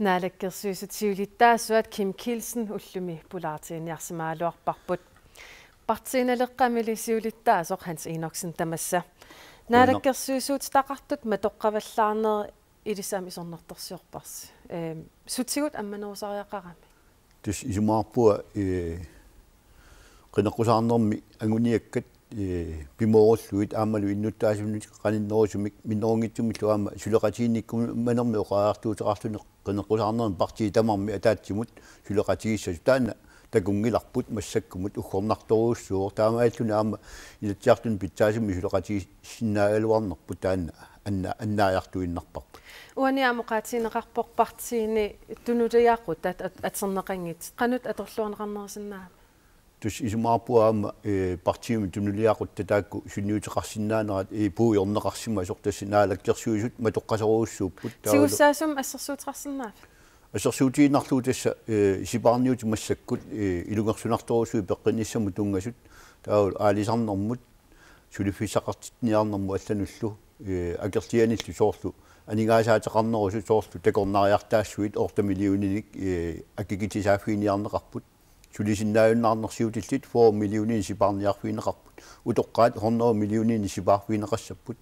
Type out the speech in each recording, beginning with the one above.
Naalakkersuisut siulittaasuat Kim Kilsen ullumi pulaatiiniarsimaaluarparput. Partiinaleqqamili siulittaasoq Hans Enoksen tamassa. Naalakkersuisut taqartut matoqqavallaarneri ilisamisornertorsiorparsi. Ehm sutsigut ammaneruusariaqarami. Tis isumaarpua э qinaqusaarnermi anguniakkat بموس لويت عمل وين نتاج من قن النوش من نونجت من شو عم شو لقتيني كم من عم يقارط وتقارط كنا قلت عنا بقتي تمام مئات تموت شو لقتيني شجتان تقومي لقبوت مشك كموت وخم نقتوش شو تام عيشو نعم إذا تقارطن بتاج من شو لقتيني شنائل وان نقبوت أن أن أن يقتوي نقبوت واني عم قاتين بقتيني تنو جاي قوت أتصنقني قنوت أتغلون غناصنا тус исумаарпуаама э партиуми тунулиаақут таакку сунниутеқарсинаанерат э пуйорнеқарсима сортасси наалаккерсуисут матоққасаруусsuуппут таалу сигуссаасум ассерсуутеқарсинааф ассерсуутиинарлуу тасса э сипаарниут массаккут э илугерсунарторусуи пеққиниссаму тунгасут таалу аалисарнэрмут сулифисақартитниарнэрму аллануллу э акертианиллу соорлу анигаасаатеқарнерусу соорлу такорнариартаассуит ортамилиуниник э аккигитисаафгиниарнеқарпут сулисиннааюннаарнерсиутиллит 4 миллионин сипаарниарфинеқарпут утоққаат 100 миллионин сипаарфинеқассаппут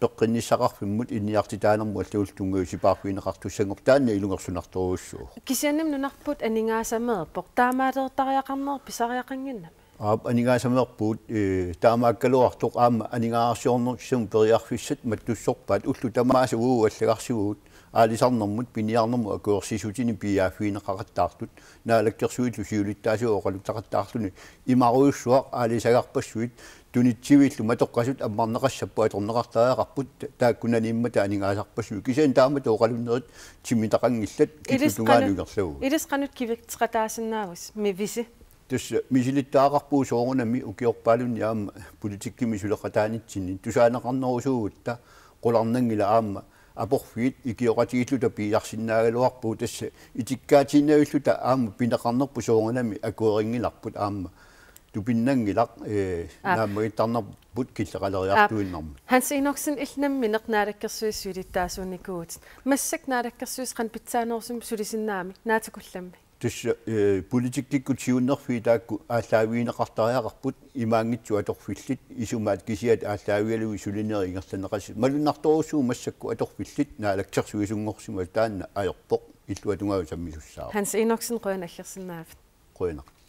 тоққиннисақарфиммут инниарти таанерму аллуултунгуи сипаарфинеқарту сангортаанна илунгерсунарторуссуу кисианнам нунарпут анингаасамеэ портаамаалеэртариақарнер писариақангиннам аап анигасамерпуут э, таамааккалуартоқ аама анигаарсиорнерсум периарфиссат маттуссорпаат уллу тамааса уу аллагарсигуут аалисарнэрмут пиниарнэрму акуерсисутини пиааффиинеққартаартут наалаккерсуиллу сиулиттаасуу оқалуттақартаарлуни имаруйуссуақ аалисагарпассуит тунитсивиллу матоққасут аммарнеқассаппу аторнеқартаақарпут тааккунаниммата анигаасарпассуу кисаан таамата оқалуннерит тимитақангиллат кисутугаалугерлаву илис қанут кивиқтиқатаасиннаавус мевиси тус мисилиттаагарпуу соорунами укиорпаалун яама политиккими сулеқатааниттинни тусаанеқарнерусуугутта қуларнангила аама апорфиит икиоқатигиллута пиарсиннаагалуарпуу тасса итиккаатиннаавиллута аама пинеқарнерпу соорунами акуерингиларпут аама тупиннангилақ э наамагиттарнерпут киллеқалериартуиннарму ханс иноксин илнамми неқнаалаккерсуис сулиттаасууникуут массак наалаккерсуис қан питсаанерсум сулисиннаами наатакулламми тус э, политиккикку сиуннерфи таакку ааллаавиинеқартариақарпут имаангитсу аторфиллит исумаат кисиат ааллаавиалуи сулинери ингерланеқаси малуннартооруссуу массакку аторфиллит наалактерсу исунгорсима таанна аёрпоқ иллуатунгаву саммисуссаа ханс иноксен қоян аллерсинаафт қоянақ